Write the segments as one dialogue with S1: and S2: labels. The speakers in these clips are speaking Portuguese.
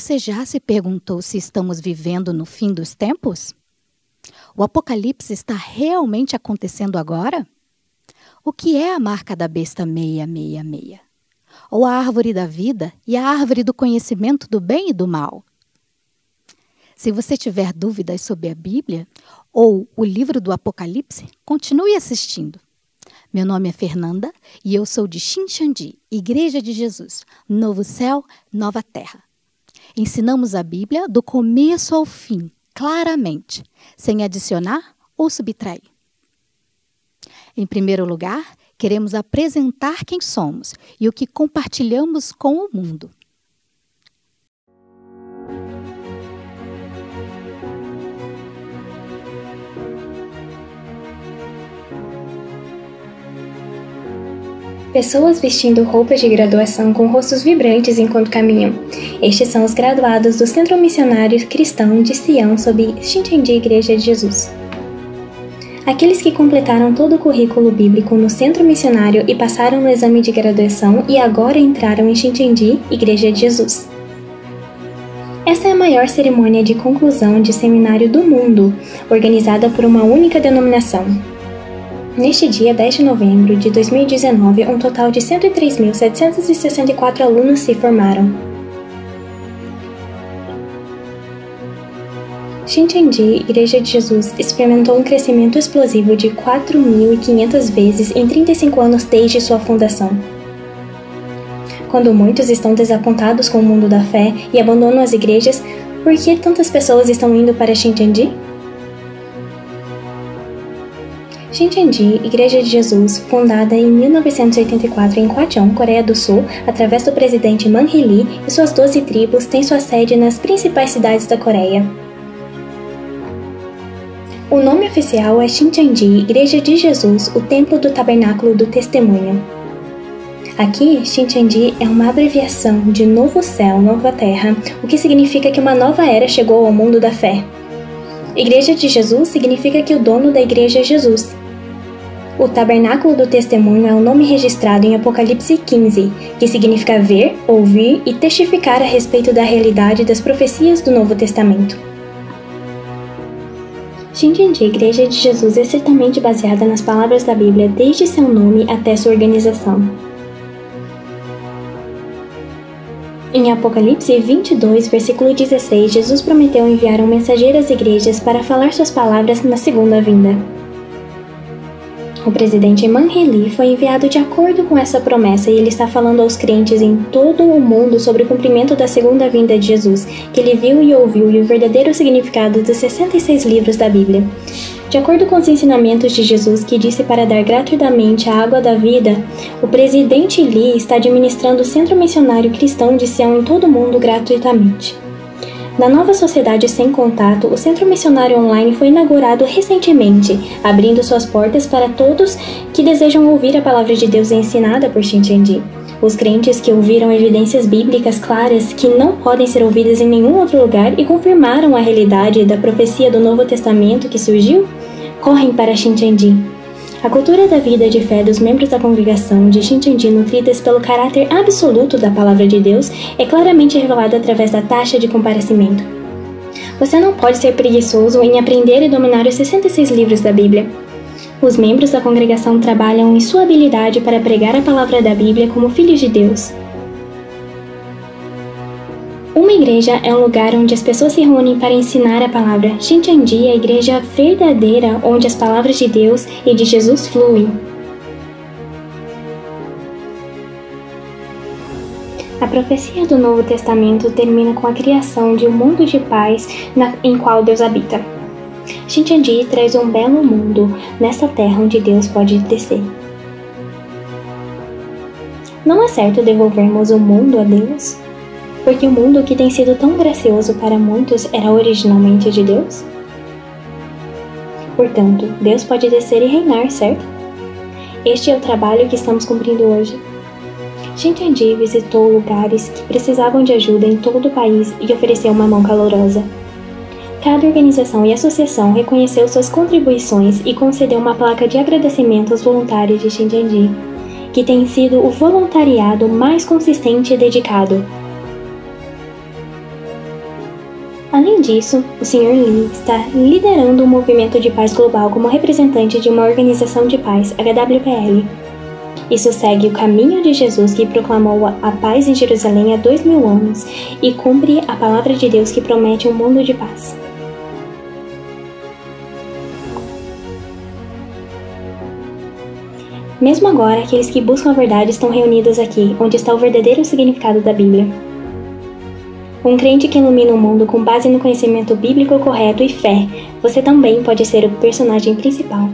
S1: Você já se perguntou se estamos vivendo no fim dos tempos? O apocalipse está realmente acontecendo agora? O que é a marca da besta 666? Ou a árvore da vida e a árvore do conhecimento do bem e do mal? Se você tiver dúvidas sobre a Bíblia ou o livro do Apocalipse, continue assistindo. Meu nome é Fernanda e eu sou de Xinxandi, Igreja de Jesus, Novo Céu, Nova Terra. Ensinamos a Bíblia do começo ao fim, claramente, sem adicionar ou subtrair. Em primeiro lugar, queremos apresentar quem somos e o que compartilhamos com o mundo.
S2: Pessoas vestindo roupas de graduação com rostos vibrantes enquanto caminham. Estes são os graduados do Centro Missionário Cristão de Sião sob Xintendi Igreja de Jesus. Aqueles que completaram todo o currículo bíblico no Centro Missionário e passaram no exame de graduação e agora entraram em Xintendi Igreja de Jesus. Esta é a maior cerimônia de conclusão de seminário do mundo, organizada por uma única denominação, Neste dia 10 de novembro de 2019, um total de 103.764 alunos se formaram. Xintiandi, Igreja de Jesus, experimentou um crescimento explosivo de 4.500 vezes em 35 anos desde sua fundação. Quando muitos estão desapontados com o mundo da fé e abandonam as igrejas, por que tantas pessoas estão indo para Xintiandi? Xinjiang, Igreja de Jesus, fundada em 1984 em Kwajalein, Coreia do Sul, através do presidente Man-hee Lee e suas 12 tribos, tem sua sede nas principais cidades da Coreia. O nome oficial é Xinjiang, Igreja de Jesus, o Templo do Tabernáculo do Testemunho. Aqui, Xinjiang é uma abreviação de Novo Céu, Nova Terra, o que significa que uma nova era chegou ao mundo da fé. Igreja de Jesus significa que o dono da igreja é Jesus, o tabernáculo do testemunho é o um nome registrado em Apocalipse 15, que significa ver, ouvir e testificar a respeito da realidade das profecias do Novo Testamento. de Igreja de Jesus é estritamente baseada nas palavras da Bíblia desde seu nome até sua organização. Em Apocalipse 22, versículo 16, Jesus prometeu enviar um mensageiro às igrejas para falar suas palavras na segunda vinda. O presidente Manheli foi enviado de acordo com essa promessa e ele está falando aos crentes em todo o mundo sobre o cumprimento da segunda vinda de Jesus, que ele viu e ouviu e o verdadeiro significado dos 66 livros da Bíblia. De acordo com os ensinamentos de Jesus, que disse para dar gratuitamente a água da vida, o presidente Lee está administrando o Centro Missionário Cristão de Sião em todo o mundo gratuitamente. Na nova sociedade sem contato, o Centro Missionário Online foi inaugurado recentemente, abrindo suas portas para todos que desejam ouvir a palavra de Deus ensinada por Xinxandi. Os crentes que ouviram evidências bíblicas claras que não podem ser ouvidas em nenhum outro lugar e confirmaram a realidade da profecia do Novo Testamento que surgiu, correm para Xinxandi a cultura da vida de fé dos membros da congregação de Xintiandi, nutridas pelo caráter absoluto da palavra de Deus, é claramente revelada através da taxa de comparecimento. Você não pode ser preguiçoso em aprender e dominar os 66 livros da Bíblia. Os membros da congregação trabalham em sua habilidade para pregar a palavra da Bíblia como filhos de Deus. Uma igreja é um lugar onde as pessoas se reúnem para ensinar a palavra. Xinjiang é a igreja verdadeira onde as palavras de Deus e de Jesus fluem. A profecia do Novo Testamento termina com a criação de um mundo de paz na, em qual Deus habita. Xinjiang traz um belo mundo nesta terra onde Deus pode descer. Não é certo devolvermos o mundo a Deus? Porque o mundo que tem sido tão gracioso para muitos era originalmente de Deus? Portanto, Deus pode descer e reinar, certo? Este é o trabalho que estamos cumprindo hoje. Xintiandi visitou lugares que precisavam de ajuda em todo o país e ofereceu uma mão calorosa. Cada organização e associação reconheceu suas contribuições e concedeu uma placa de agradecimento aos voluntários de Xinjiang, que tem sido o voluntariado mais consistente e dedicado, Além disso, o Sr. Lee está liderando um movimento de paz global como representante de uma organização de paz, HWPL. Isso segue o caminho de Jesus que proclamou a paz em Jerusalém há dois mil anos e cumpre a palavra de Deus que promete um mundo de paz. Mesmo agora, aqueles que buscam a verdade estão reunidos aqui, onde está o verdadeiro significado da Bíblia. Um crente que ilumina o mundo com base no conhecimento bíblico correto e fé, você também pode ser o personagem principal.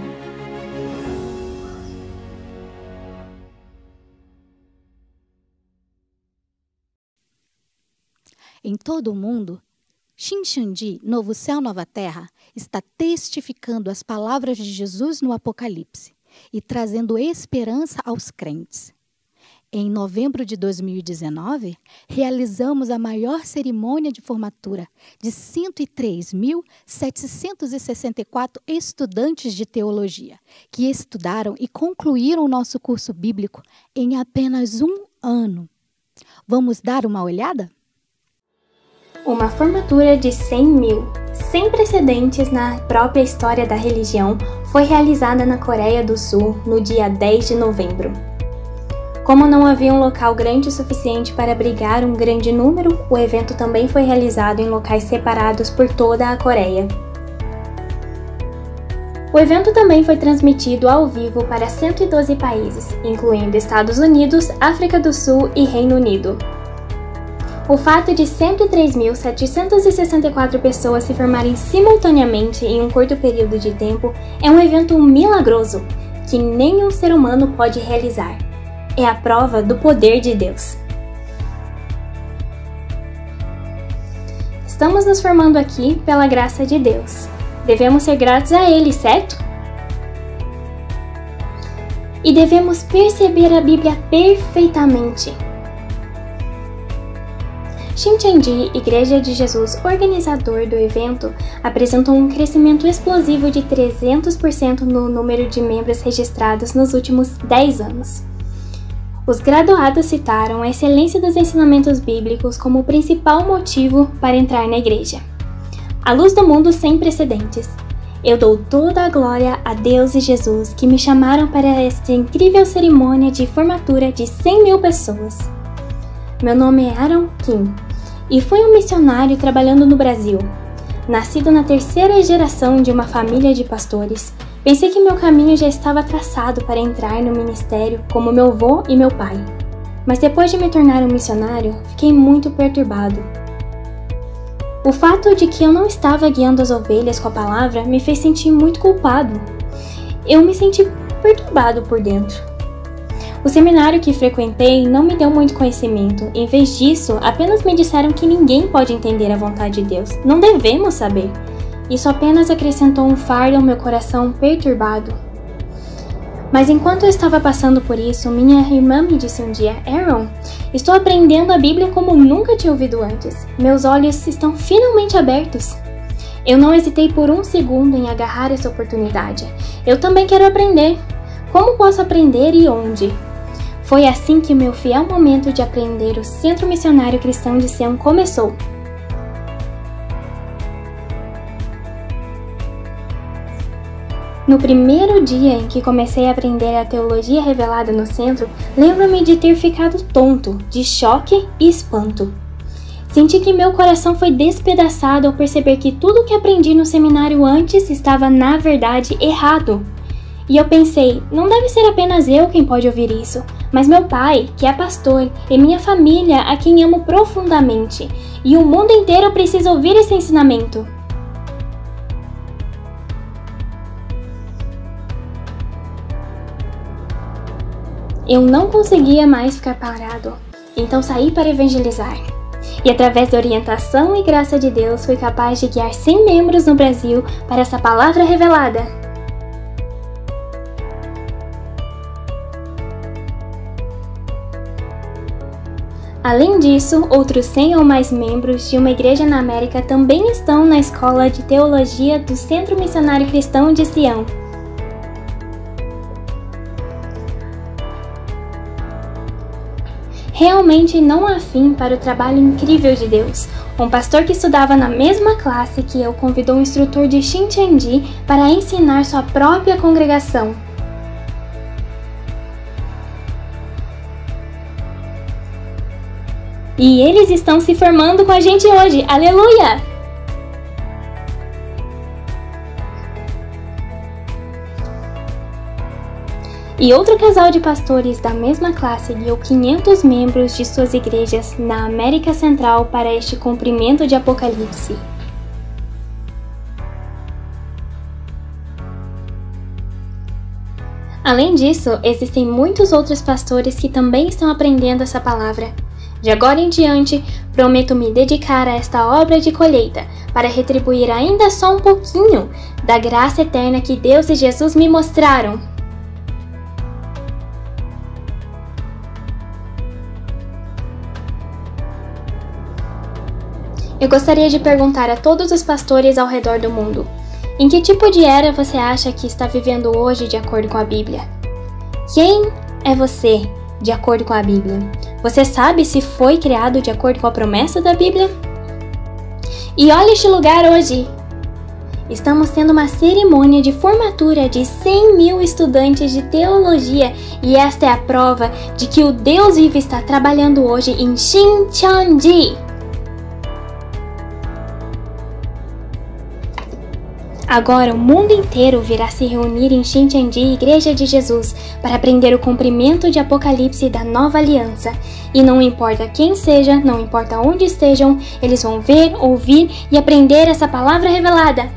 S1: Em todo o mundo, Xinxandi, Novo Céu, Nova Terra, está testificando as palavras de Jesus no Apocalipse e trazendo esperança aos crentes. Em novembro de 2019, realizamos a maior cerimônia de formatura de 103.764 estudantes de teologia que estudaram e concluíram o nosso curso bíblico
S2: em apenas um ano. Vamos dar uma olhada? Uma formatura de 100 mil, sem precedentes na própria história da religião, foi realizada na Coreia do Sul no dia 10 de novembro. Como não havia um local grande o suficiente para abrigar um grande número, o evento também foi realizado em locais separados por toda a Coreia. O evento também foi transmitido ao vivo para 112 países, incluindo Estados Unidos, África do Sul e Reino Unido. O fato de 103.764 pessoas se formarem simultaneamente em um curto período de tempo é um evento milagroso que nenhum ser humano pode realizar é a prova do poder de Deus. Estamos nos formando aqui pela graça de Deus. Devemos ser gratos a Ele, certo? E devemos perceber a Bíblia perfeitamente. Xinchandi, Igreja de Jesus, organizador do evento, apresentou um crescimento explosivo de 300% no número de membros registrados nos últimos 10 anos. Os graduados citaram a excelência dos ensinamentos bíblicos como o principal motivo para entrar na igreja. A luz do mundo sem precedentes. Eu dou toda a glória a Deus e Jesus que me chamaram para esta incrível cerimônia de formatura de 100 mil pessoas. Meu nome é Aaron Kim e fui um missionário trabalhando no Brasil. Nascido na terceira geração de uma família de pastores, Pensei que meu caminho já estava traçado para entrar no ministério como meu avô e meu pai. Mas depois de me tornar um missionário, fiquei muito perturbado. O fato de que eu não estava guiando as ovelhas com a palavra me fez sentir muito culpado. Eu me senti perturbado por dentro. O seminário que frequentei não me deu muito conhecimento, em vez disso, apenas me disseram que ninguém pode entender a vontade de Deus, não devemos saber. Isso apenas acrescentou um fardo ao meu coração perturbado. Mas enquanto eu estava passando por isso, minha irmã me disse um dia: Aaron, estou aprendendo a Bíblia como nunca tinha ouvido antes. Meus olhos estão finalmente abertos. Eu não hesitei por um segundo em agarrar essa oportunidade. Eu também quero aprender. Como posso aprender e onde? Foi assim que meu fiel momento de aprender o Centro Missionário Cristão de Sião começou. No primeiro dia em que comecei a aprender a teologia revelada no centro, lembro-me de ter ficado tonto, de choque e espanto. Senti que meu coração foi despedaçado ao perceber que tudo o que aprendi no seminário antes estava, na verdade, errado. E eu pensei, não deve ser apenas eu quem pode ouvir isso, mas meu pai, que é pastor, e minha família, a quem amo profundamente, e o mundo inteiro precisa ouvir esse ensinamento. Eu não conseguia mais ficar parado, então saí para evangelizar. E através da orientação e graça de Deus, fui capaz de guiar 100 membros no Brasil para essa palavra revelada. Além disso, outros 100 ou mais membros de uma igreja na América também estão na Escola de Teologia do Centro Missionário Cristão de Sião, realmente não afim para o trabalho incrível de Deus. Um pastor que estudava na mesma classe que eu convidou um instrutor de Xintiandi para ensinar sua própria congregação. E eles estão se formando com a gente hoje, aleluia! E outro casal de pastores da mesma classe guiou 500 membros de suas igrejas na América Central para este cumprimento de Apocalipse. Além disso, existem muitos outros pastores que também estão aprendendo essa palavra. De agora em diante, prometo me dedicar a esta obra de colheita para retribuir ainda só um pouquinho da graça eterna que Deus e Jesus me mostraram. Eu gostaria de perguntar a todos os pastores ao redor do mundo: em que tipo de era você acha que está vivendo hoje de acordo com a Bíblia? Quem é você de acordo com a Bíblia? Você sabe se foi criado de acordo com a promessa da Bíblia? E olha este lugar hoje! Estamos tendo uma cerimônia de formatura de 100 mil estudantes de teologia e esta é a prova de que o Deus vivo está trabalhando hoje em Xinjiang. Agora o mundo inteiro virá se reunir em Xinjiang, Igreja de Jesus, para aprender o cumprimento de Apocalipse da nova aliança. E não importa quem seja, não importa onde estejam, eles vão ver, ouvir e aprender essa palavra revelada.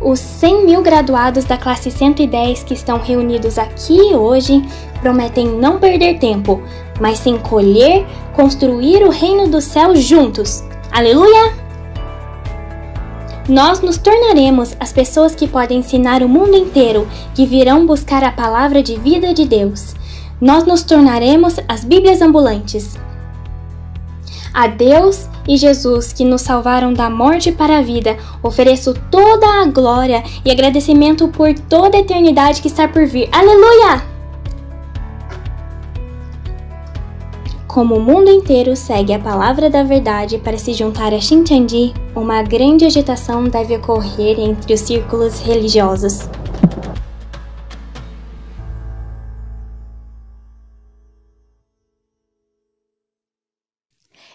S2: Os 100 mil graduados da classe 110 que estão reunidos aqui hoje prometem não perder tempo, mas se encolher, construir o reino do céu juntos. Aleluia! Nós nos tornaremos as pessoas que podem ensinar o mundo inteiro que virão buscar a palavra de vida de Deus. Nós nos tornaremos as Bíblias ambulantes. A Deus e Jesus, que nos salvaram da morte para a vida, ofereço toda a glória e agradecimento por toda a eternidade que está por vir. Aleluia! como o mundo inteiro segue a palavra da verdade para se juntar a Xintiandi, uma grande agitação deve ocorrer entre os círculos religiosos.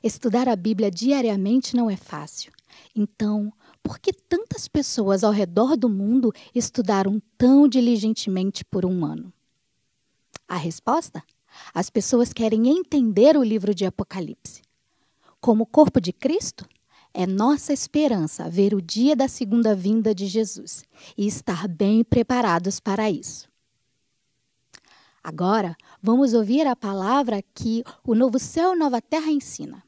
S1: Estudar a Bíblia diariamente não é fácil. Então, por que tantas pessoas ao redor do mundo estudaram tão diligentemente por um ano? A resposta? As pessoas querem entender o livro de Apocalipse. Como corpo de Cristo, é nossa esperança ver o dia da segunda vinda de Jesus e estar bem preparados para isso. Agora, vamos ouvir a palavra que o Novo Céu e Nova Terra ensina.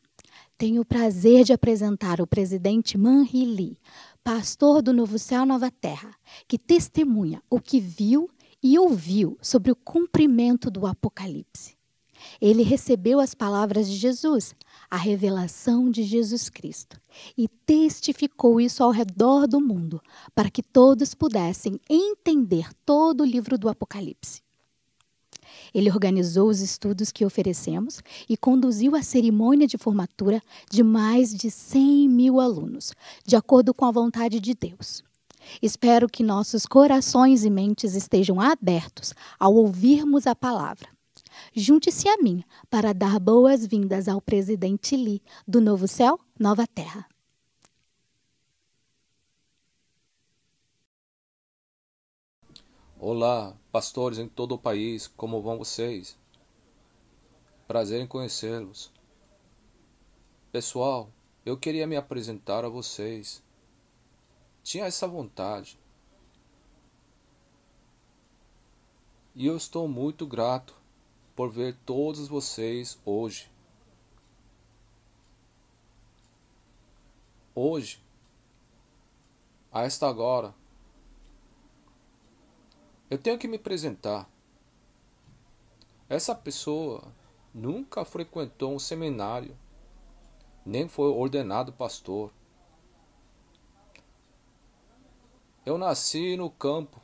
S1: Tenho o prazer de apresentar o presidente Manri Lee, pastor do Novo Céu e Nova Terra, que testemunha o que viu e ouviu sobre o cumprimento do Apocalipse. Ele recebeu as palavras de Jesus, a revelação de Jesus Cristo, e testificou isso ao redor do mundo, para que todos pudessem entender todo o livro do Apocalipse. Ele organizou os estudos que oferecemos e conduziu a cerimônia de formatura de mais de 100 mil alunos, de acordo com a vontade de Deus. Espero que nossos corações e mentes estejam abertos ao ouvirmos a palavra Junte-se a mim para dar boas-vindas ao presidente Lee do Novo Céu, Nova Terra.
S3: Olá, pastores em todo o país, como vão vocês? Prazer em conhecê-los. Pessoal, eu queria me apresentar a vocês. Tinha essa vontade. E eu estou muito grato por ver todos vocês hoje. Hoje, a esta agora, eu tenho que me apresentar. Essa pessoa nunca frequentou um seminário, nem foi ordenado pastor. Eu nasci no campo,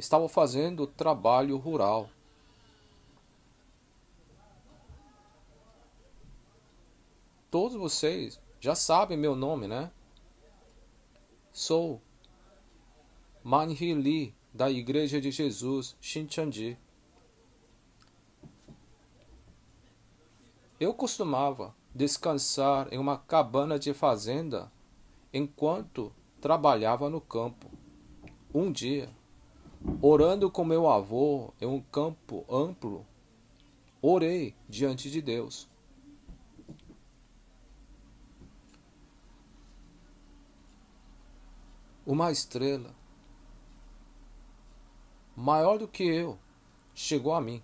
S3: estavam fazendo trabalho rural. Todos vocês já sabem meu nome, né? Sou Manhi Lee, da Igreja de Jesus, Xinchandi. Eu costumava descansar em uma cabana de fazenda enquanto trabalhava no campo. Um dia, Orando com meu avô em um campo amplo, orei diante de Deus. Uma estrela, maior do que eu, chegou a mim.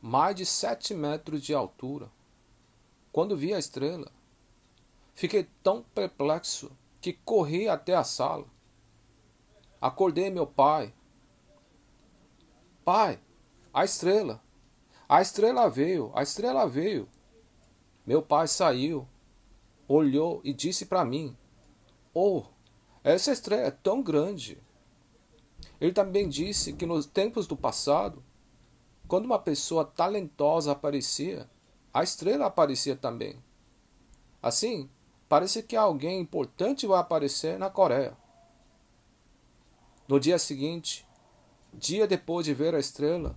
S3: Mais de sete metros de altura. Quando vi a estrela, Fiquei tão perplexo que corri até a sala. Acordei meu pai. Pai, a estrela. A estrela veio, a estrela veio. Meu pai saiu, olhou e disse para mim: Oh, essa estrela é tão grande. Ele também disse que nos tempos do passado, quando uma pessoa talentosa aparecia, a estrela aparecia também. Assim, Parece que alguém importante vai aparecer na Coreia. No dia seguinte, dia depois de ver a estrela,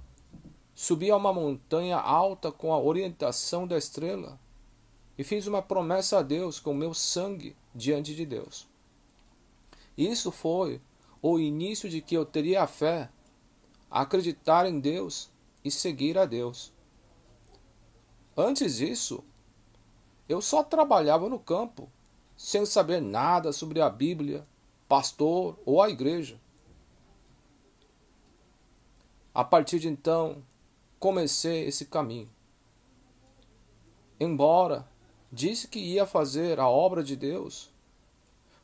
S3: subi a uma montanha alta com a orientação da estrela e fiz uma promessa a Deus com meu sangue diante de Deus. Isso foi o início de que eu teria a fé, acreditar em Deus e seguir a Deus. Antes disso, eu só trabalhava no campo, sem saber nada sobre a Bíblia, pastor ou a igreja. A partir de então, comecei esse caminho. Embora disse que ia fazer a obra de Deus,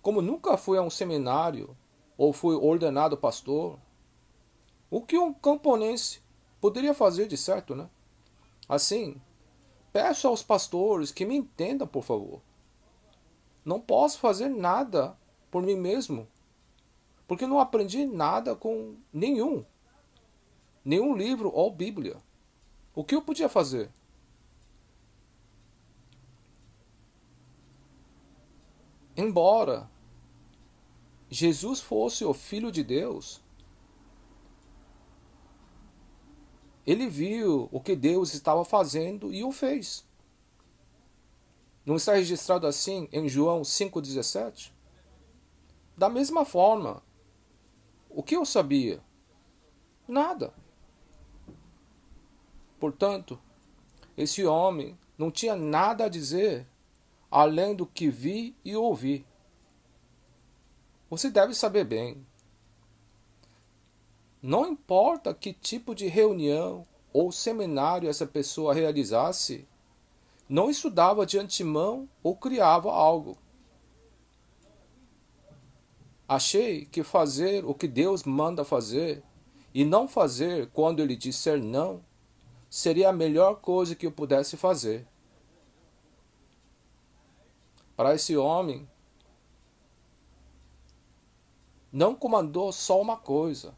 S3: como nunca fui a um seminário ou fui ordenado pastor, o que um camponense poderia fazer de certo, né? Assim, Peço aos pastores que me entendam, por favor. Não posso fazer nada por mim mesmo, porque não aprendi nada com nenhum, nenhum livro ou Bíblia. O que eu podia fazer? Embora Jesus fosse o Filho de Deus, Ele viu o que Deus estava fazendo e o fez. Não está registrado assim em João 5,17? Da mesma forma, o que eu sabia? Nada. Portanto, esse homem não tinha nada a dizer além do que vi e ouvi. Você deve saber bem não importa que tipo de reunião ou seminário essa pessoa realizasse, não estudava de antemão ou criava algo. Achei que fazer o que Deus manda fazer e não fazer quando ele disser não seria a melhor coisa que eu pudesse fazer. Para esse homem, não comandou só uma coisa,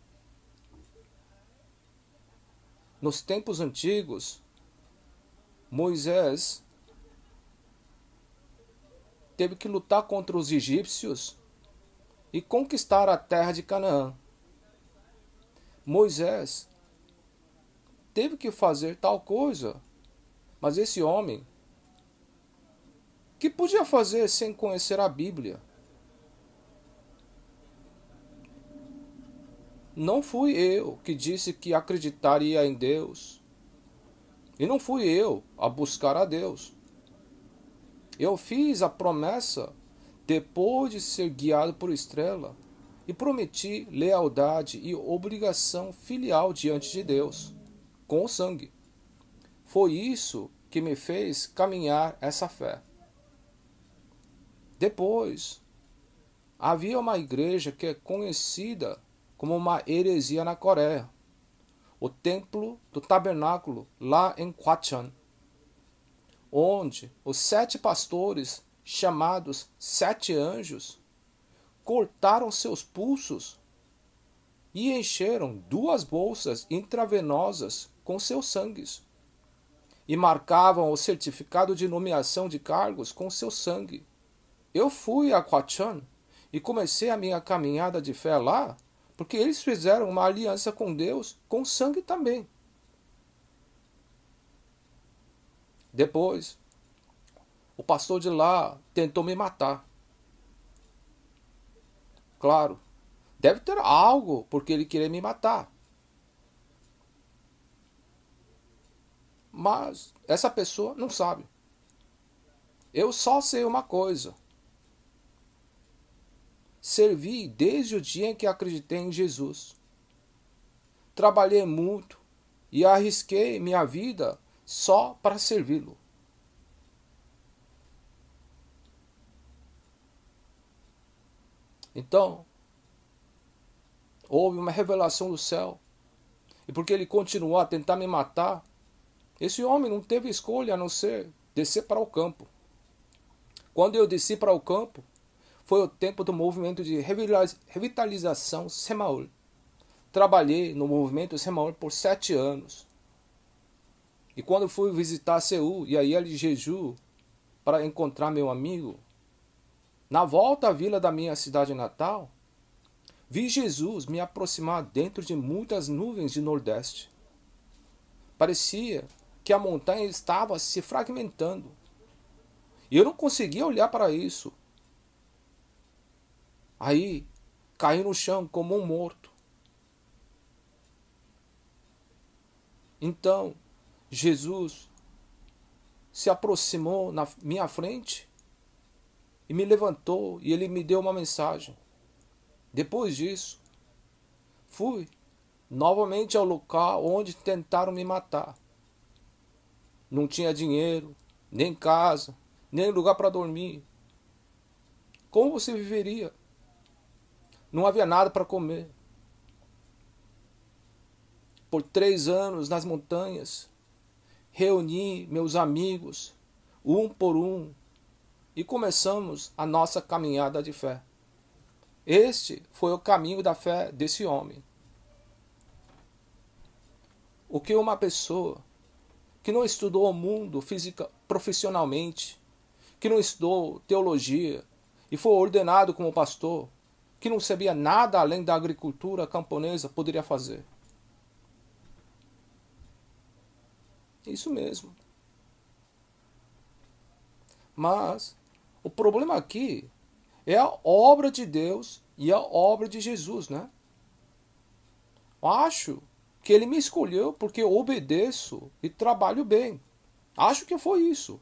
S3: nos tempos antigos, Moisés teve que lutar contra os egípcios e conquistar a terra de Canaã. Moisés teve que fazer tal coisa, mas esse homem, que podia fazer sem conhecer a Bíblia, Não fui eu que disse que acreditaria em Deus. E não fui eu a buscar a Deus. Eu fiz a promessa depois de ser guiado por estrela e prometi lealdade e obrigação filial diante de Deus, com o sangue. Foi isso que me fez caminhar essa fé. Depois, havia uma igreja que é conhecida como uma heresia na Coreia. O templo do tabernáculo lá em Kwachan, onde os sete pastores, chamados sete anjos, cortaram seus pulsos e encheram duas bolsas intravenosas com seus sangues. E marcavam o certificado de nomeação de cargos com seu sangue. Eu fui a Kwachan e comecei a minha caminhada de fé lá porque eles fizeram uma aliança com Deus com sangue também. Depois, o pastor de lá tentou me matar. Claro, deve ter algo porque ele queria me matar. Mas essa pessoa não sabe. Eu só sei uma coisa: servi desde o dia em que acreditei em Jesus. Trabalhei muito e arrisquei minha vida só para servi-lo. Então, houve uma revelação do céu. E porque ele continuou a tentar me matar, esse homem não teve escolha a não ser descer para o campo. Quando eu desci para o campo, foi o tempo do movimento de revitalização Semaul. Trabalhei no movimento Semaul por sete anos. E quando fui visitar Seul e a Yale Jeju para encontrar meu amigo, na volta à vila da minha cidade natal, vi Jesus me aproximar dentro de muitas nuvens de nordeste. Parecia que a montanha estava se fragmentando. E eu não conseguia olhar para isso, Aí caiu no chão como um morto. Então, Jesus se aproximou na minha frente e me levantou e ele me deu uma mensagem. Depois disso, fui novamente ao local onde tentaram me matar. Não tinha dinheiro, nem casa, nem lugar para dormir. Como você viveria? Não havia nada para comer. Por três anos nas montanhas, reuni meus amigos, um por um, e começamos a nossa caminhada de fé. Este foi o caminho da fé desse homem. O que uma pessoa que não estudou o mundo física profissionalmente, que não estudou teologia e foi ordenado como pastor, que não sabia nada além da agricultura camponesa, poderia fazer. Isso mesmo. Mas o problema aqui é a obra de Deus e a obra de Jesus, né? Eu acho que ele me escolheu porque eu obedeço e trabalho bem. Acho que foi isso.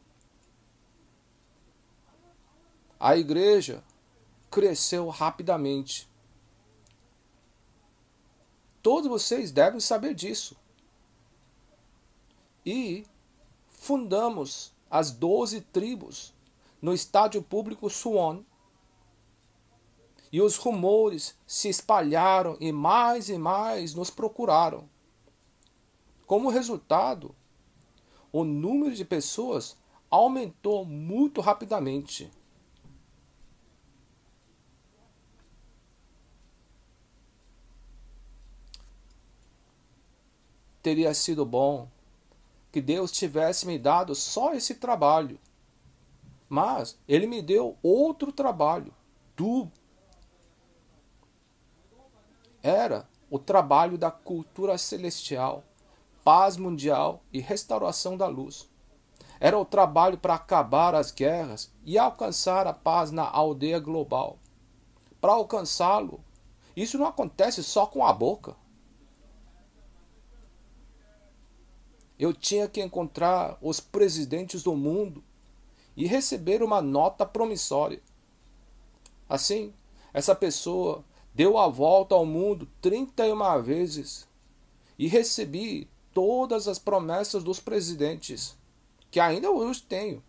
S3: A igreja cresceu rapidamente. Todos vocês devem saber disso. E fundamos as 12 tribos no estádio público Suon. E os rumores se espalharam e mais e mais nos procuraram. Como resultado, o número de pessoas aumentou muito rapidamente. teria sido bom que Deus tivesse me dado só esse trabalho. Mas ele me deu outro trabalho. Tu era o trabalho da cultura celestial, paz mundial e restauração da luz. Era o trabalho para acabar as guerras e alcançar a paz na aldeia global. Para alcançá-lo, isso não acontece só com a boca. Eu tinha que encontrar os presidentes do mundo e receber uma nota promissória. Assim, essa pessoa deu a volta ao mundo 31 vezes e recebi todas as promessas dos presidentes, que ainda hoje tenho.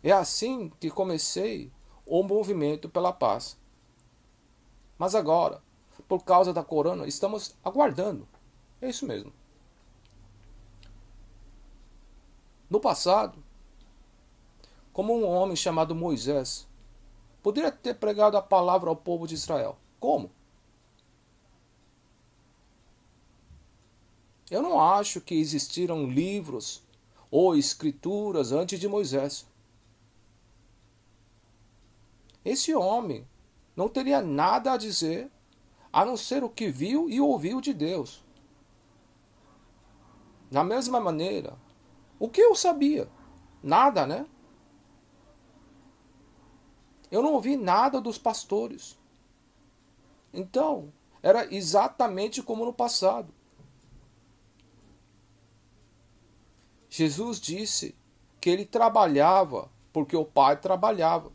S3: É assim que comecei o movimento pela paz. Mas agora, por causa da corona, estamos aguardando. É isso mesmo. No passado, como um homem chamado Moisés poderia ter pregado a palavra ao povo de Israel. Como? Eu não acho que existiram livros ou escrituras antes de Moisés. Esse homem não teria nada a dizer a não ser o que viu e ouviu de Deus. Da mesma maneira, o que eu sabia? Nada, né? Eu não ouvi nada dos pastores. Então, era exatamente como no passado. Jesus disse que ele trabalhava porque o pai trabalhava.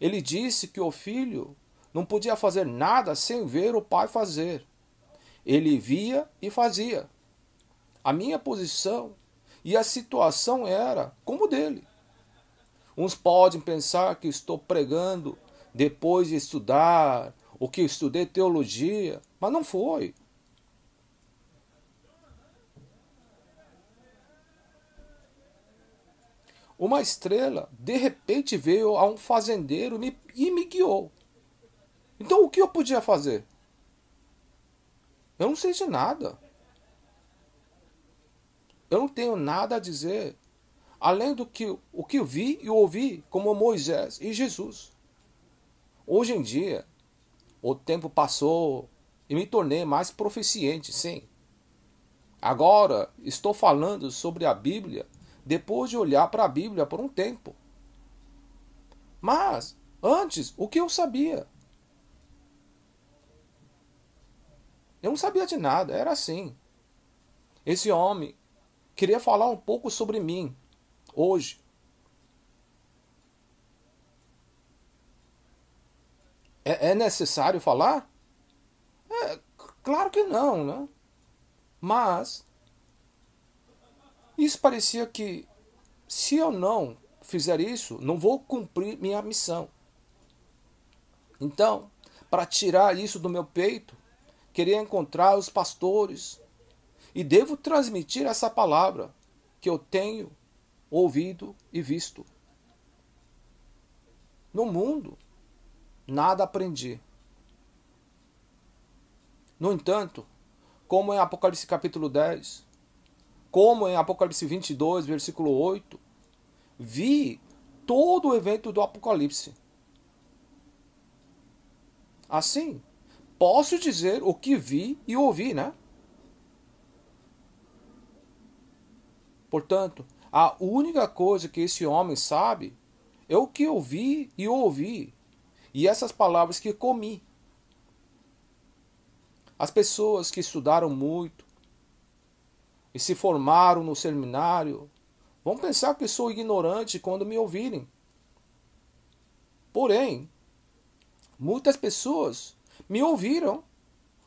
S3: Ele disse que o filho não podia fazer nada sem ver o pai fazer. Ele via e fazia. A minha posição e a situação era como dele. Uns podem pensar que estou pregando depois de estudar, ou que estudei teologia, mas não foi. Uma estrela de repente veio a um fazendeiro e me guiou. Então o que eu podia fazer? Eu não sei de nada. Eu não tenho nada a dizer além do que o que eu vi e ouvi como Moisés e Jesus. Hoje em dia, o tempo passou e me tornei mais proficiente, sim. Agora estou falando sobre a Bíblia depois de olhar para a Bíblia por um tempo. Mas, antes, o que eu sabia? Eu não sabia de nada, era assim. Esse homem Queria falar um pouco sobre mim hoje. É, é necessário falar? É, claro que não, né? Mas isso parecia que se eu não fizer isso, não vou cumprir minha missão. Então, para tirar isso do meu peito, queria encontrar os pastores e devo transmitir essa palavra que eu tenho ouvido e visto. No mundo, nada aprendi. No entanto, como em Apocalipse capítulo 10, como em Apocalipse 22, versículo 8, vi todo o evento do Apocalipse. Assim, posso dizer o que vi e ouvi, né? Portanto, a única coisa que esse homem sabe é o que eu vi e ouvi, e essas palavras que comi. As pessoas que estudaram muito e se formaram no seminário vão pensar que sou ignorante quando me ouvirem. Porém, muitas pessoas me ouviram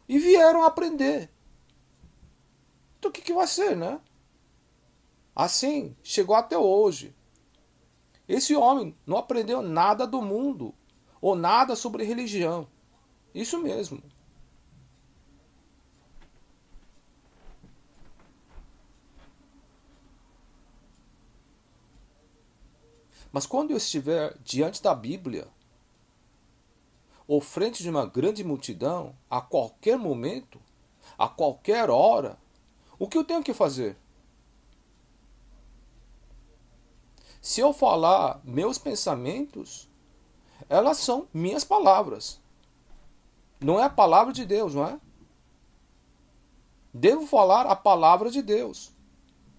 S3: e vieram aprender. Então o que, que vai ser, né? Assim, chegou até hoje. Esse homem não aprendeu nada do mundo ou nada sobre religião. Isso mesmo. Mas quando eu estiver diante da Bíblia, ou frente de uma grande multidão, a qualquer momento, a qualquer hora, o que eu tenho que fazer? Se eu falar meus pensamentos, elas são minhas palavras. Não é a palavra de Deus, não é? Devo falar a palavra de Deus.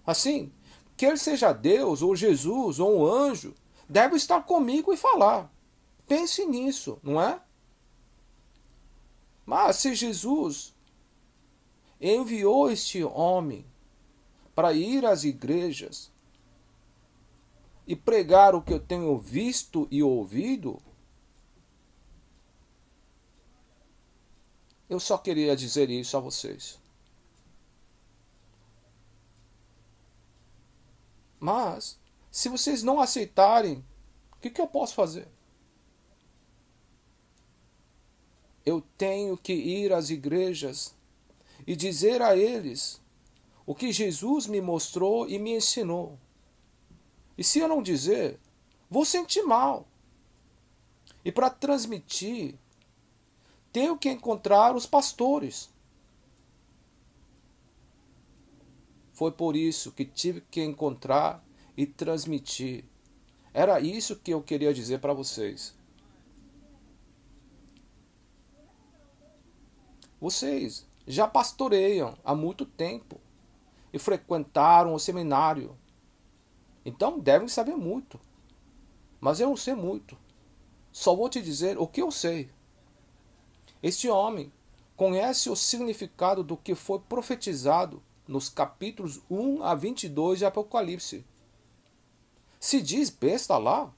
S3: Assim, quer seja Deus, ou Jesus, ou um anjo, deve estar comigo e falar. Pense nisso, não é? Mas se Jesus enviou este homem para ir às igrejas, e pregar o que eu tenho visto e ouvido, eu só queria dizer isso a vocês. Mas, se vocês não aceitarem, o que, que eu posso fazer? Eu tenho que ir às igrejas e dizer a eles o que Jesus me mostrou e me ensinou. E se eu não dizer, vou sentir mal. E para transmitir, tenho que encontrar os pastores. Foi por isso que tive que encontrar e transmitir. Era isso que eu queria dizer para vocês. Vocês já pastoreiam há muito tempo e frequentaram o seminário então devem saber muito. Mas eu não sei muito. Só vou te dizer o que eu sei. Este homem conhece o significado do que foi profetizado nos capítulos 1 a 22 de Apocalipse. Se diz besta lá,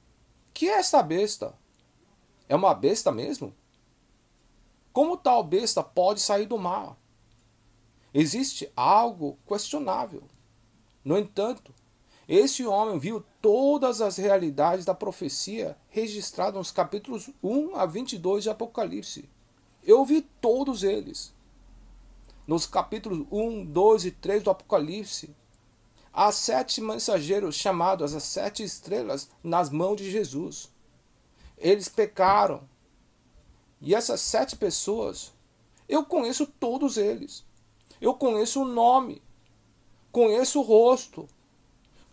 S3: que é esta besta? É uma besta mesmo? Como tal besta pode sair do mar? Existe algo questionável. No entanto, esse homem viu todas as realidades da profecia registrada nos capítulos 1 a 22 de Apocalipse. Eu vi todos eles. Nos capítulos 1, 2 e 3 do Apocalipse, há sete mensageiros chamados as sete estrelas nas mãos de Jesus. Eles pecaram. E essas sete pessoas, eu conheço todos eles. Eu conheço o nome, conheço o rosto,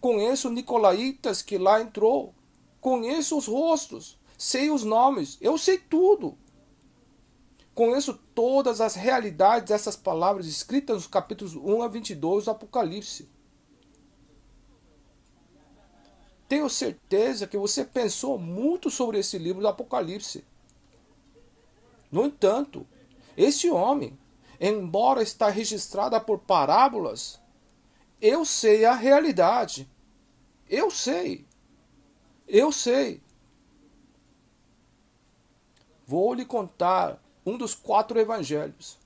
S3: Conheço Nicolaitas que lá entrou. Conheço os rostos, sei os nomes, eu sei tudo. Conheço todas as realidades dessas palavras escritas nos capítulos 1 a 22 do Apocalipse. Tenho certeza que você pensou muito sobre esse livro do Apocalipse. No entanto, esse homem, embora está registrada por parábolas, eu sei a realidade. Eu sei. Eu sei. Vou lhe contar um dos quatro evangelhos.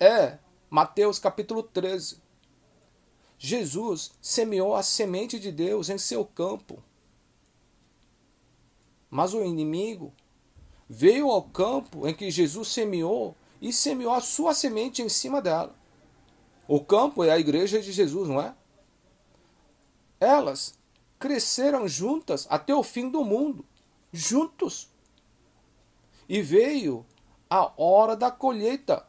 S3: É Mateus capítulo 13. Jesus semeou a semente de Deus em seu campo. Mas o inimigo veio ao campo em que Jesus semeou e semeou a sua semente em cima dela. O campo é a igreja de Jesus, não é? Elas cresceram juntas até o fim do mundo, juntos. E veio a hora da colheita.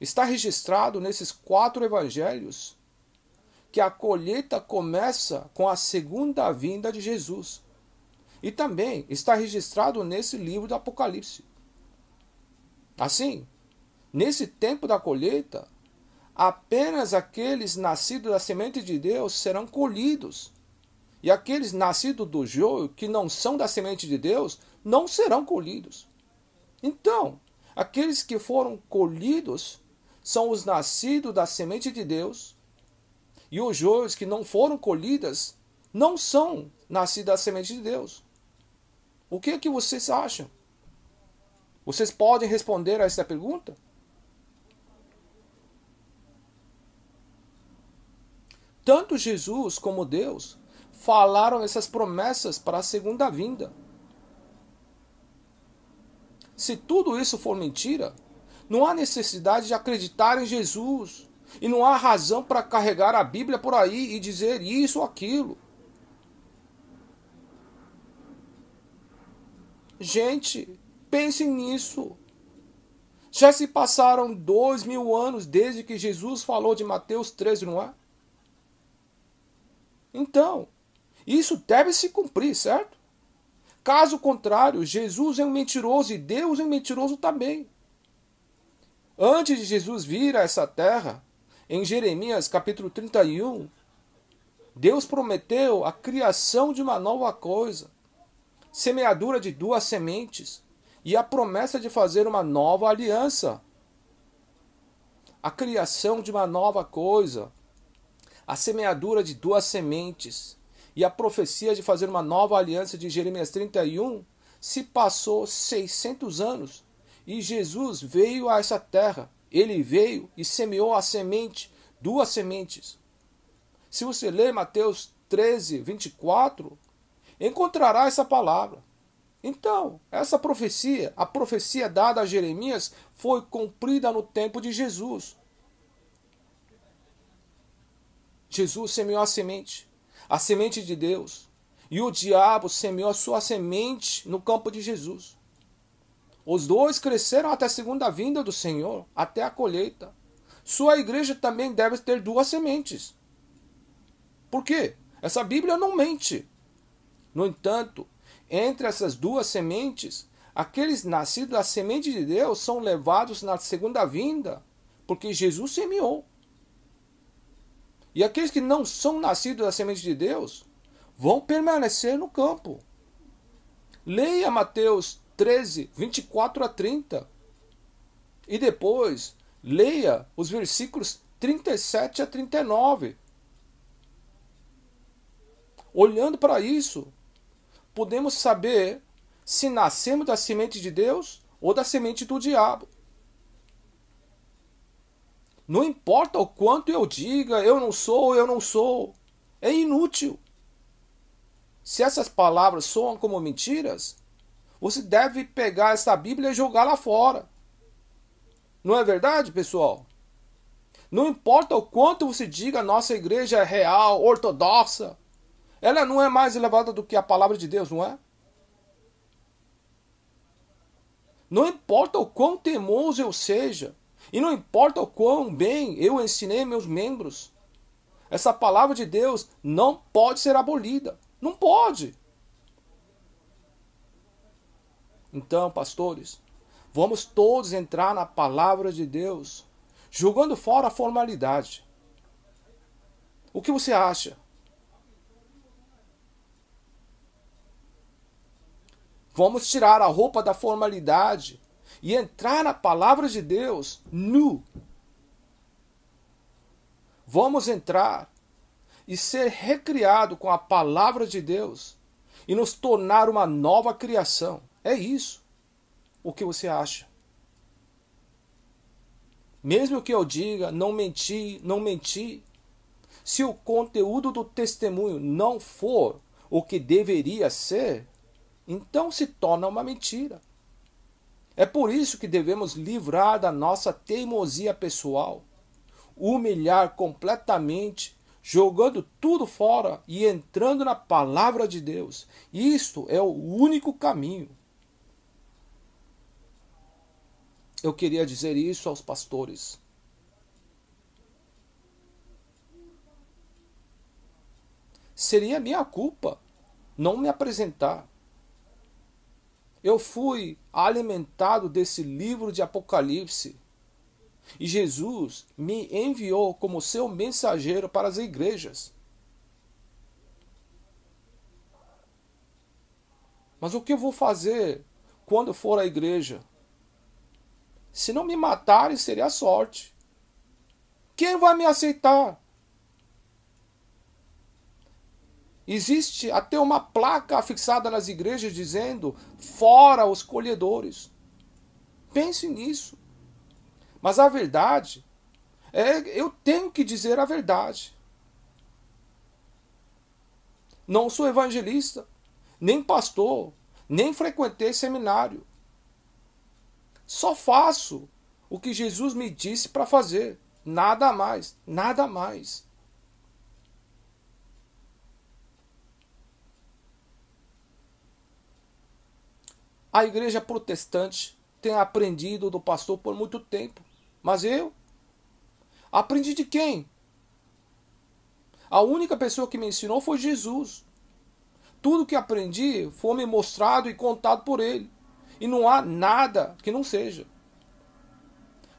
S3: Está registrado nesses quatro evangelhos que a colheita começa com a segunda vinda de Jesus. E também está registrado nesse livro do Apocalipse. Assim, Nesse tempo da colheita, apenas aqueles nascidos da semente de Deus serão colhidos. E aqueles nascidos do joio, que não são da semente de Deus, não serão colhidos. Então, aqueles que foram colhidos são os nascidos da semente de Deus, e os joios que não foram colhidas não são nascidos da semente de Deus. O que é que vocês acham? Vocês podem responder a essa pergunta? Tanto Jesus como Deus falaram essas promessas para a segunda vinda. Se tudo isso for mentira, não há necessidade de acreditar em Jesus. E não há razão para carregar a Bíblia por aí e dizer isso ou aquilo. Gente, pensem nisso. Já se passaram dois mil anos desde que Jesus falou de Mateus 13, não é? Então, isso deve se cumprir, certo? Caso contrário, Jesus é um mentiroso e Deus é um mentiroso também. Antes de Jesus vir a essa terra, em Jeremias capítulo 31, Deus prometeu a criação de uma nova coisa, semeadura de duas sementes e a promessa de fazer uma nova aliança. A criação de uma nova coisa, a semeadura de duas sementes e a profecia de fazer uma nova aliança de Jeremias 31, se passou 600 anos e Jesus veio a essa terra. Ele veio e semeou a semente, duas sementes. Se você ler Mateus 13, 24, encontrará essa palavra. Então, essa profecia, a profecia dada a Jeremias, foi cumprida no tempo de Jesus. Jesus semeou a semente, a semente de Deus. E o diabo semeou a sua semente no campo de Jesus. Os dois cresceram até a segunda vinda do Senhor, até a colheita. Sua igreja também deve ter duas sementes. Por quê? Essa Bíblia não mente. No entanto, entre essas duas sementes, aqueles nascidos da semente de Deus são levados na segunda vinda, porque Jesus semeou. E aqueles que não são nascidos da semente de Deus vão permanecer no campo. Leia Mateus 13, 24 a 30. E depois, leia os versículos 37 a 39. Olhando para isso, podemos saber se nascemos da semente de Deus ou da semente do diabo. Não importa o quanto eu diga, eu não sou, eu não sou. É inútil. Se essas palavras soam como mentiras, você deve pegar essa Bíblia e jogá-la fora. Não é verdade, pessoal? Não importa o quanto você diga, nossa igreja é real, ortodoxa, ela não é mais elevada do que a palavra de Deus, não é? Não importa o quão teimoso eu seja, e não importa o quão bem eu ensinei meus membros, essa palavra de Deus não pode ser abolida. Não pode. Então, pastores, vamos todos entrar na palavra de Deus, julgando fora a formalidade. O que você acha? Vamos tirar a roupa da formalidade e entrar na palavra de Deus nu. Vamos entrar e ser recriado com a palavra de Deus e nos tornar uma nova criação. É isso. O que você acha? Mesmo que eu diga não menti, não menti, se o conteúdo do testemunho não for o que deveria ser, então se torna uma mentira. É por isso que devemos livrar da nossa teimosia pessoal, humilhar completamente, jogando tudo fora e entrando na palavra de Deus. Isto é o único caminho. Eu queria dizer isso aos pastores. Seria minha culpa não me apresentar eu fui alimentado desse livro de Apocalipse. E Jesus me enviou como seu mensageiro para as igrejas. Mas o que eu vou fazer quando for à igreja? Se não me matarem, seria sorte. Quem vai me aceitar? Existe até uma placa fixada nas igrejas dizendo: fora os colhedores. Pense nisso. Mas a verdade é, eu tenho que dizer a verdade. Não sou evangelista, nem pastor, nem frequentei seminário. Só faço o que Jesus me disse para fazer, nada mais, nada mais. A igreja protestante tem aprendido do pastor por muito tempo. Mas eu? Aprendi de quem? A única pessoa que me ensinou foi Jesus. Tudo que aprendi foi me mostrado e contado por ele. E não há nada que não seja.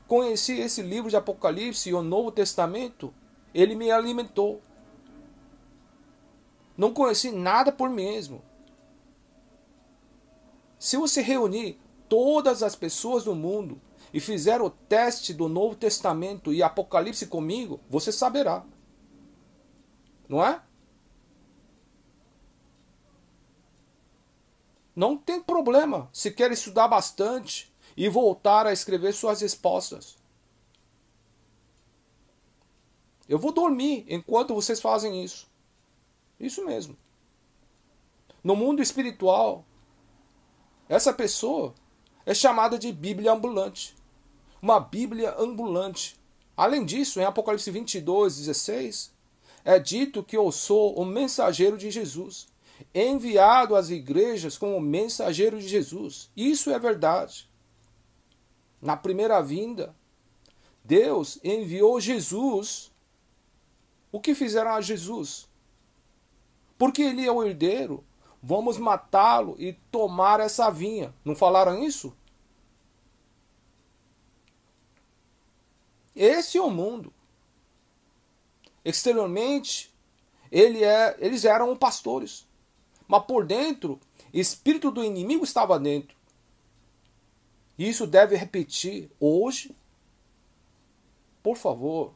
S3: Conheci esse livro de Apocalipse e o Novo Testamento, ele me alimentou. Não conheci nada por mim mesmo. Se você reunir todas as pessoas do mundo e fizer o teste do Novo Testamento e Apocalipse comigo, você saberá. Não é? Não tem problema se quer estudar bastante e voltar a escrever suas respostas. Eu vou dormir enquanto vocês fazem isso. Isso mesmo. No mundo espiritual, essa pessoa é chamada de Bíblia ambulante. Uma Bíblia ambulante. Além disso, em Apocalipse 22, 16, é dito que eu sou o mensageiro de Jesus, enviado às igrejas como mensageiro de Jesus. Isso é verdade. Na primeira vinda, Deus enviou Jesus. O que fizeram a Jesus? Porque ele é o herdeiro, Vamos matá-lo e tomar essa vinha. Não falaram isso? Esse é o mundo. Exteriormente, ele é, eles eram pastores. Mas por dentro, espírito do inimigo estava dentro. Isso deve repetir hoje. Por favor,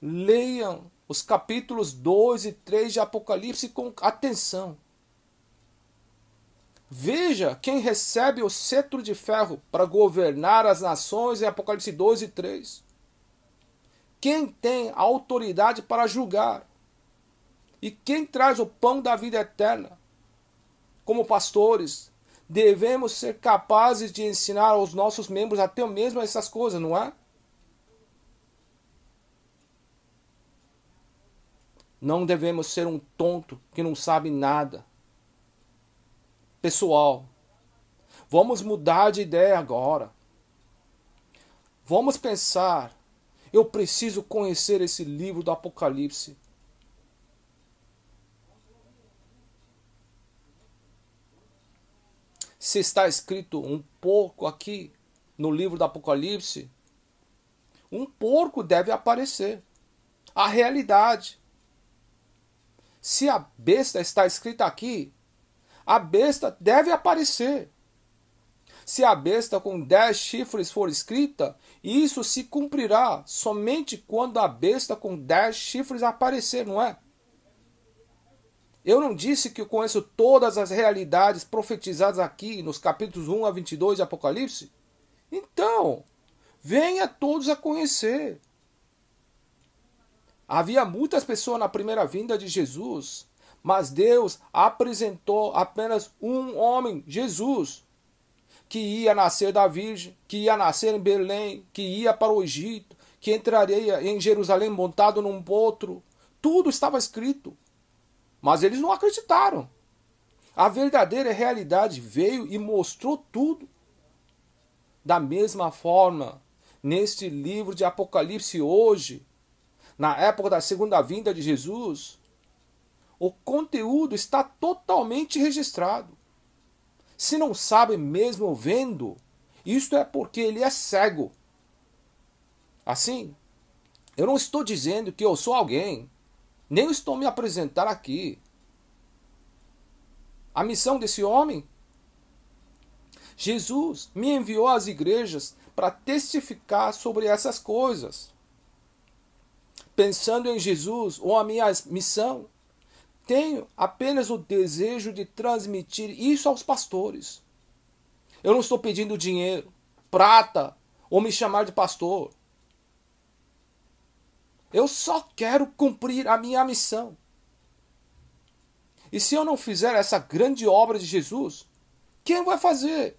S3: leiam os capítulos 2 e 3 de Apocalipse com atenção. Veja quem recebe o cetro de ferro para governar as nações em Apocalipse 12, 3. Quem tem a autoridade para julgar? E quem traz o pão da vida eterna? Como pastores, devemos ser capazes de ensinar aos nossos membros até mesmo essas coisas, não é? Não devemos ser um tonto que não sabe nada pessoal. Vamos mudar de ideia agora. Vamos pensar. Eu preciso conhecer esse livro do Apocalipse. Se está escrito um porco aqui no livro do Apocalipse, um porco deve aparecer. A realidade. Se a besta está escrita aqui, a besta deve aparecer. Se a besta com dez chifres for escrita, isso se cumprirá somente quando a besta com dez chifres aparecer, não é? Eu não disse que eu conheço todas as realidades profetizadas aqui nos capítulos 1 a 22 de Apocalipse? Então, venha todos a conhecer. Havia muitas pessoas na primeira vinda de Jesus mas Deus apresentou apenas um homem, Jesus, que ia nascer da Virgem, que ia nascer em Belém, que ia para o Egito, que entraria em Jerusalém montado num potro. Tudo estava escrito. Mas eles não acreditaram. A verdadeira realidade veio e mostrou tudo. Da mesma forma, neste livro de Apocalipse hoje, na época da segunda vinda de Jesus, o conteúdo está totalmente registrado. Se não sabe mesmo vendo, isto é porque ele é cego. Assim, eu não estou dizendo que eu sou alguém, nem estou me apresentar aqui. A missão desse homem? Jesus me enviou às igrejas para testificar sobre essas coisas. Pensando em Jesus ou é a minha missão, tenho apenas o desejo de transmitir isso aos pastores. Eu não estou pedindo dinheiro, prata ou me chamar de pastor. Eu só quero cumprir a minha missão. E se eu não fizer essa grande obra de Jesus, quem vai fazer?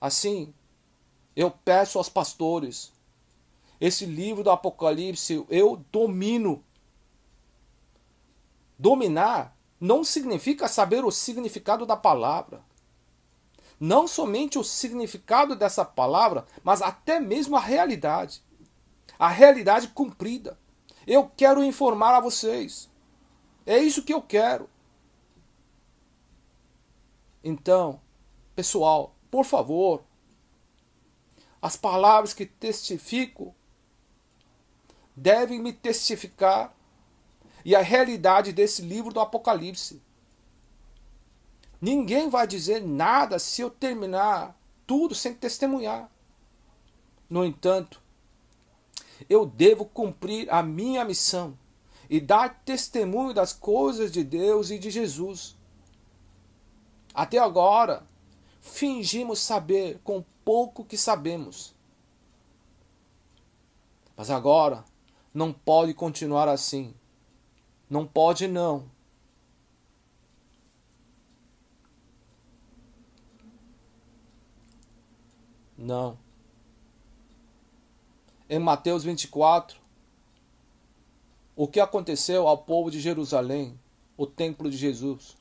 S3: Assim, eu peço aos pastores, esse livro do Apocalipse eu domino Dominar não significa saber o significado da palavra. Não somente o significado dessa palavra, mas até mesmo a realidade. A realidade cumprida. Eu quero informar a vocês. É isso que eu quero. Então, pessoal, por favor, as palavras que testifico devem me testificar e a realidade desse livro do Apocalipse. Ninguém vai dizer nada se eu terminar tudo sem testemunhar. No entanto, eu devo cumprir a minha missão e dar testemunho das coisas de Deus e de Jesus. Até agora, fingimos saber com pouco que sabemos. Mas agora não pode continuar assim. Não pode não. Não. Em Mateus 24, o que aconteceu ao povo de Jerusalém, o templo de Jesus?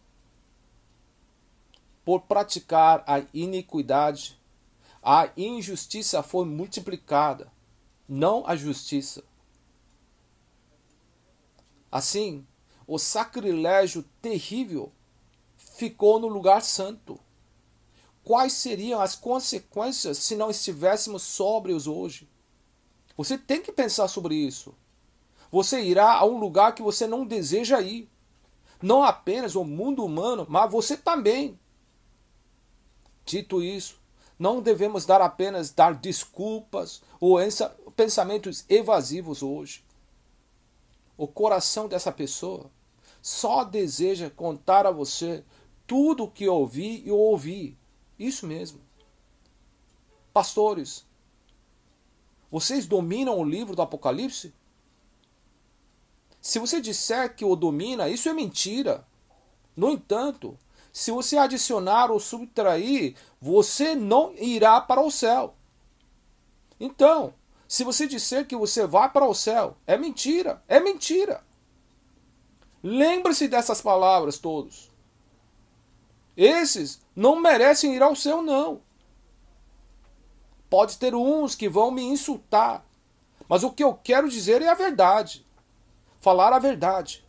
S3: Por praticar a iniquidade, a injustiça foi multiplicada, não a justiça. Assim, o sacrilégio terrível ficou no lugar santo. Quais seriam as consequências se não estivéssemos sóbrios hoje? Você tem que pensar sobre isso. Você irá a um lugar que você não deseja ir. Não apenas o mundo humano, mas você também. Dito isso, não devemos dar apenas dar desculpas ou pensamentos evasivos hoje o coração dessa pessoa só deseja contar a você tudo o que ouvi e ouvi. Isso mesmo. Pastores, vocês dominam o livro do Apocalipse? Se você disser que o domina, isso é mentira. No entanto, se você adicionar ou subtrair, você não irá para o céu. Então, se você disser que você vai para o céu, é mentira, é mentira. Lembre-se dessas palavras todos. Esses não merecem ir ao céu, não. Pode ter uns que vão me insultar, mas o que eu quero dizer é a verdade. Falar a verdade.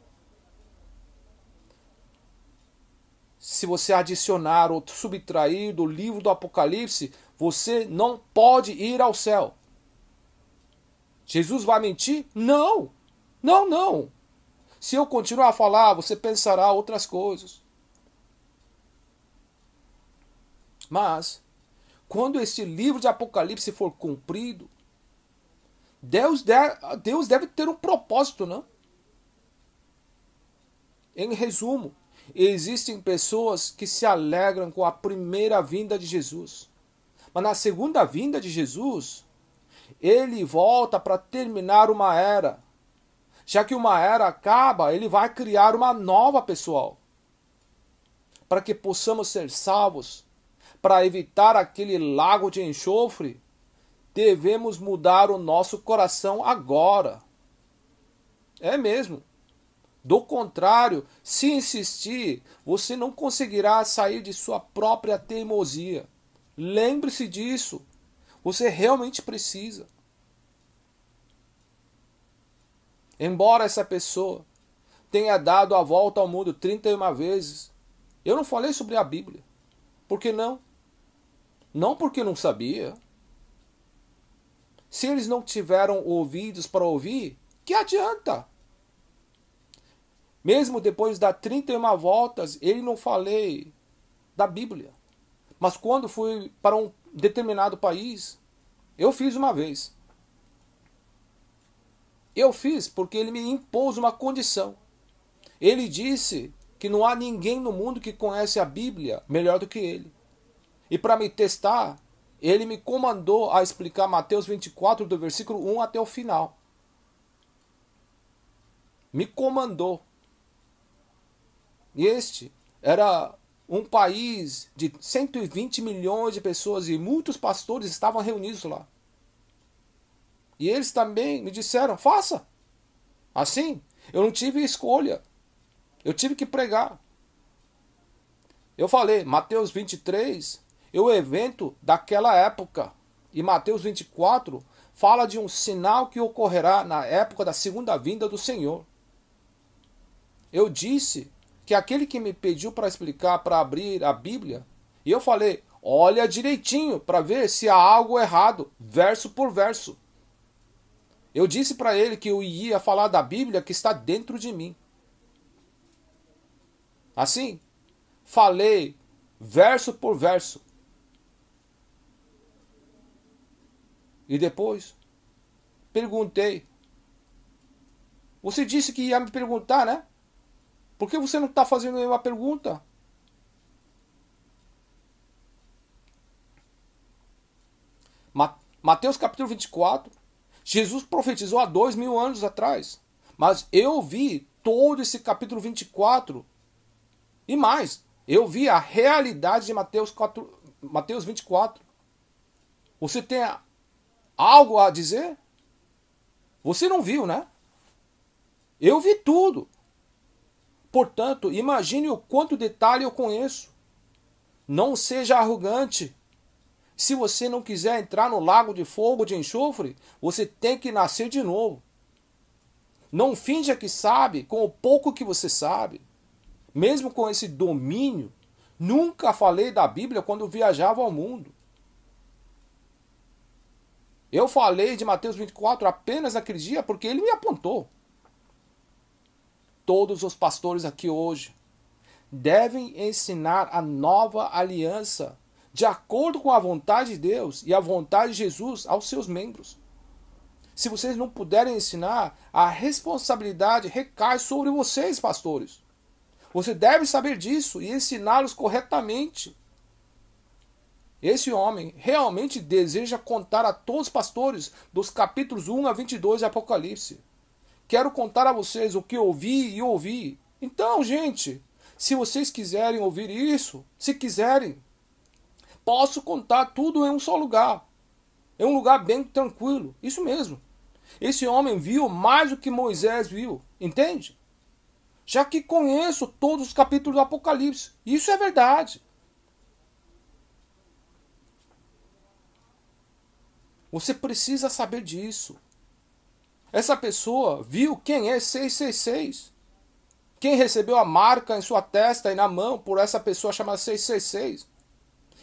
S3: Se você adicionar ou subtrair do livro do Apocalipse, você não pode ir ao céu. Jesus vai mentir? Não! Não, não! Se eu continuar a falar, você pensará outras coisas. Mas, quando este livro de Apocalipse for cumprido, Deus deve, Deus deve ter um propósito, não? Em resumo, existem pessoas que se alegram com a primeira vinda de Jesus. Mas na segunda vinda de Jesus, ele volta para terminar uma era. Já que uma era acaba, ele vai criar uma nova, pessoal. Para que possamos ser salvos, para evitar aquele lago de enxofre, devemos mudar o nosso coração agora. É mesmo. Do contrário, se insistir, você não conseguirá sair de sua própria teimosia. Lembre-se disso. Você realmente precisa. Embora essa pessoa tenha dado a volta ao mundo 31 vezes, eu não falei sobre a Bíblia. Por que não? Não porque não sabia. Se eles não tiveram ouvidos para ouvir, que adianta? Mesmo depois das 31 voltas, ele não falei da Bíblia. Mas quando fui para um determinado país. Eu fiz uma vez. Eu fiz porque ele me impôs uma condição. Ele disse que não há ninguém no mundo que conhece a Bíblia melhor do que ele. E para me testar, ele me comandou a explicar Mateus 24, do versículo 1 até o final. Me comandou. E este era um país de 120 milhões de pessoas e muitos pastores estavam reunidos lá. E eles também me disseram: faça. Assim, eu não tive escolha. Eu tive que pregar. Eu falei, Mateus 23 é o evento daquela época. E Mateus 24 fala de um sinal que ocorrerá na época da segunda vinda do Senhor. Eu disse que aquele que me pediu para explicar, para abrir a Bíblia, e eu falei, olha direitinho para ver se há algo errado, verso por verso. Eu disse para ele que eu ia falar da Bíblia que está dentro de mim. Assim, falei verso por verso. E depois, perguntei. Você disse que ia me perguntar, né? Por que você não está fazendo nenhuma pergunta? Mateus capítulo 24. Jesus profetizou há dois mil anos atrás. Mas eu vi todo esse capítulo 24. E mais, eu vi a realidade de Mateus, 4, Mateus 24. Você tem algo a dizer? Você não viu, né? Eu vi tudo. Portanto, imagine o quanto detalhe eu conheço. Não seja arrogante. Se você não quiser entrar no lago de fogo de enxofre, você tem que nascer de novo. Não finja que sabe com o pouco que você sabe. Mesmo com esse domínio, nunca falei da Bíblia quando viajava ao mundo. Eu falei de Mateus 24 apenas naquele dia porque ele me apontou. Todos os pastores aqui hoje devem ensinar a nova aliança de acordo com a vontade de Deus e a vontade de Jesus aos seus membros. Se vocês não puderem ensinar, a responsabilidade recai sobre vocês, pastores. Você deve saber disso e ensiná-los corretamente. Esse homem realmente deseja contar a todos os pastores dos capítulos 1 a 22 de Apocalipse Quero contar a vocês o que ouvi e ouvi. Então, gente, se vocês quiserem ouvir isso, se quiserem, posso contar tudo em um só lugar. Em um lugar bem tranquilo. Isso mesmo. Esse homem viu mais do que Moisés viu, entende? Já que conheço todos os capítulos do Apocalipse. Isso é verdade. Você precisa saber disso. Essa pessoa viu quem é 666. Quem recebeu a marca em sua testa e na mão por essa pessoa chamada 666.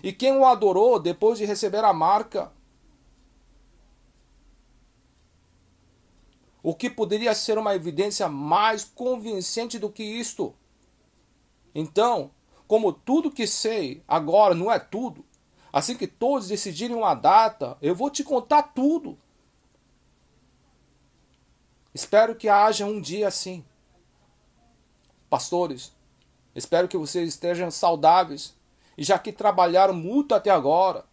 S3: E quem o adorou depois de receber a marca. O que poderia ser uma evidência mais convincente do que isto? Então, como tudo que sei agora não é tudo, assim que todos decidirem uma data, eu vou te contar tudo. Espero que haja um dia assim. Pastores, espero que vocês estejam saudáveis e já que trabalharam muito até agora,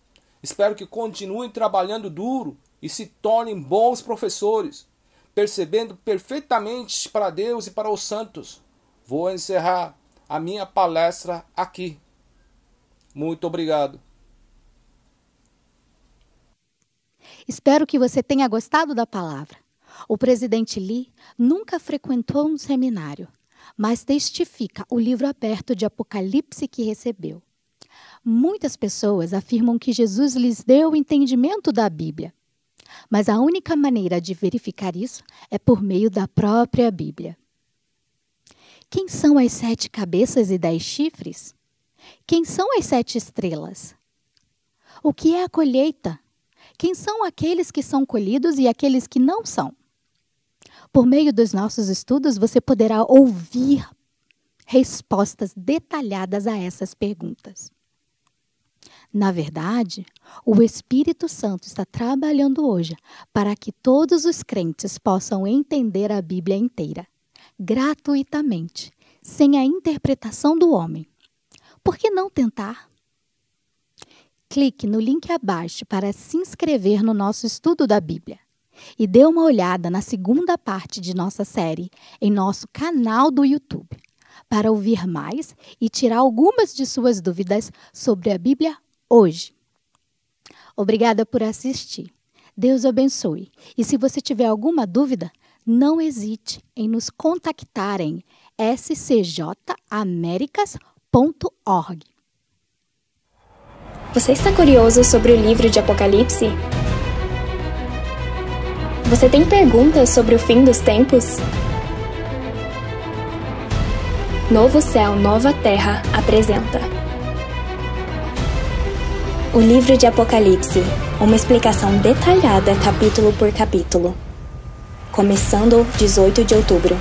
S3: espero que continuem trabalhando duro e se tornem bons professores, percebendo perfeitamente para Deus e para os santos. Vou encerrar a minha palestra aqui. Muito obrigado.
S1: Espero que você tenha gostado da palavra. O presidente Lee nunca frequentou um seminário, mas testifica o livro aberto de Apocalipse que recebeu. Muitas pessoas afirmam que Jesus lhes deu o entendimento da Bíblia, mas a única maneira de verificar isso é por meio da própria Bíblia. Quem são as sete cabeças e dez chifres? Quem são as sete estrelas? O que é a colheita? Quem são aqueles que são colhidos e aqueles que não são? Por meio dos nossos estudos, você poderá ouvir respostas detalhadas a essas perguntas. Na verdade, o Espírito Santo está trabalhando hoje para que todos os crentes possam entender a Bíblia inteira, gratuitamente, sem a interpretação do homem. Por que não tentar? Clique no link abaixo para se inscrever no nosso estudo da Bíblia e dê uma olhada na segunda parte de nossa série em nosso canal do YouTube para ouvir mais e tirar algumas de suas dúvidas sobre a Bíblia hoje. Obrigada por assistir. Deus abençoe. E se você tiver alguma dúvida, não hesite em nos contactar em scjamericas.org.
S2: Você está curioso sobre o livro de Apocalipse? Você tem perguntas sobre o fim dos tempos? Novo Céu, Nova Terra apresenta. O livro de Apocalipse, uma explicação detalhada capítulo por capítulo. Começando 18 de outubro.